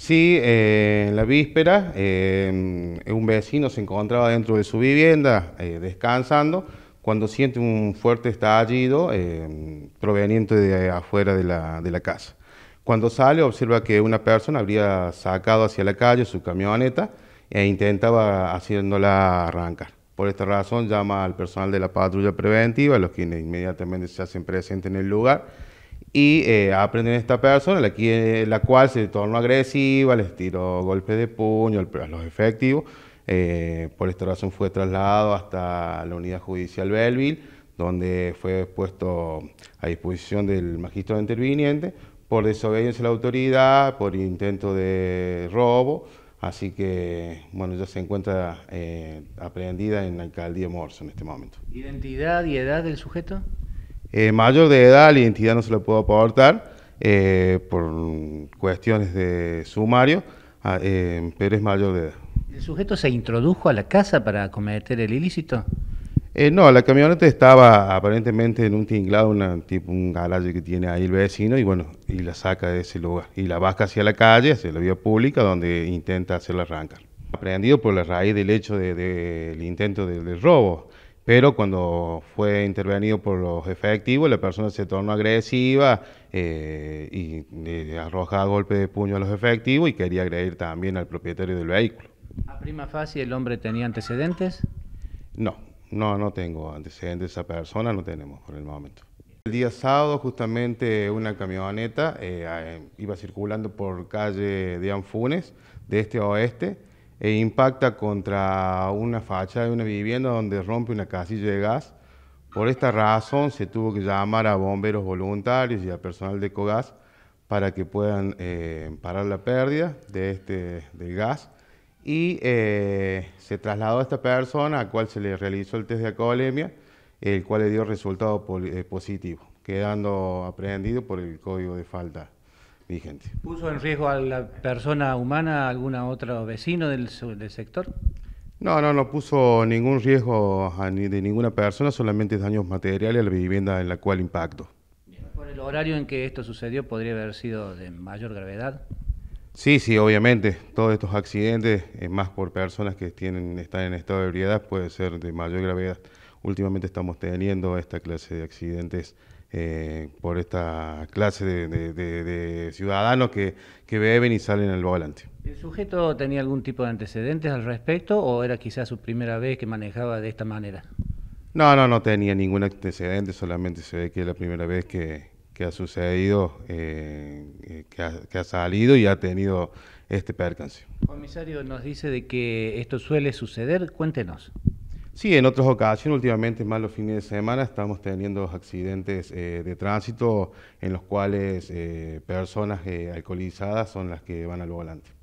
Sí, eh, en la víspera eh, un vecino se encontraba dentro de su vivienda eh, descansando cuando siente un fuerte estallido proveniente de afuera de la, casa. Cuando sale observa que una persona habría sacado hacia la calle su camioneta e intentaba haciéndola arrancar. Por esta razón llama al personal de la patrulla preventiva, los quienes inmediatamente se hacen presentes en el lugar y eh, a esta persona, la, la cual se tornó agresiva, les tiró golpes de puño a los efectivos. Eh, por esta razón fue trasladado hasta la unidad judicial Belleville, donde fue puesto a disposición del magistrado interviniente por desobediencia a la autoridad, por intento de robo. Así que, bueno, ya se encuentra eh, aprehendida en la alcaldía Morso en este momento. ¿Identidad y edad del sujeto? Eh, mayor de edad, la identidad no se la puedo aportar eh, por cuestiones de sumario, ah, eh, pero es mayor de edad. ¿El sujeto se introdujo a la casa para cometer el ilícito? no, la camioneta estaba aparentemente en un tinglado, tipo un garaje que tiene ahí el vecino, y bueno, y la saca de ese lugar. Y la baja hacia la calle, hacia la vía pública, donde intenta hacerla arrancar. Aprendido por la raíz del hecho del intento de robo pero cuando fue intervenido por los efectivos, la persona se tornó agresiva eh, y eh, arrojaba golpe de puño a los efectivos y quería agredir también al propietario del vehículo. ¿A prima fase el hombre tenía antecedentes? No, no, no tengo antecedentes a esa persona, no tenemos por el momento. El día sábado justamente una camioneta eh, iba circulando por calle de Anfunes, de este a oeste, e impacta contra una fachada de una vivienda donde rompe una casilla de gas. Por esta razón se tuvo que llamar a bomberos voluntarios y a personal de COGAS para que puedan eh, parar la pérdida de este, del gas. Y eh, se trasladó a esta persona, a cual se le realizó el test de acolemia, el cual le dio resultado eh, positivo, quedando aprehendido por el código de falta. ¿Puso en riesgo a la persona humana, a algún otro vecino del, sector? No, no, no puso ningún riesgo de ninguna persona, solamente daños materiales a la vivienda en la cual impactó. ¿Por el horario en que esto sucedió podría haber sido de mayor gravedad? Sí, sí, obviamente. Todos estos accidentes, eh, más por personas que tienen, están en estado de ebriedad, puede ser de mayor gravedad. Últimamente estamos teniendo esta clase de accidentes eh, por esta clase de, ciudadanos que, beben y salen al volante. ¿El sujeto tenía algún tipo de antecedentes al respecto o era quizás su primera vez que manejaba de esta manera? No, no, no tenía ningún antecedente, solamente se ve que es la primera vez que, ha sucedido, eh, eh, que, ha, salido y ha tenido este percance. Comisario, nos dice de que esto suele suceder, cuéntenos. Sí, en otras ocasiones, últimamente, más los fines de semana, estamos teniendo accidentes eh, de tránsito en los cuales eh, personas eh, alcoholizadas son las que van al volante.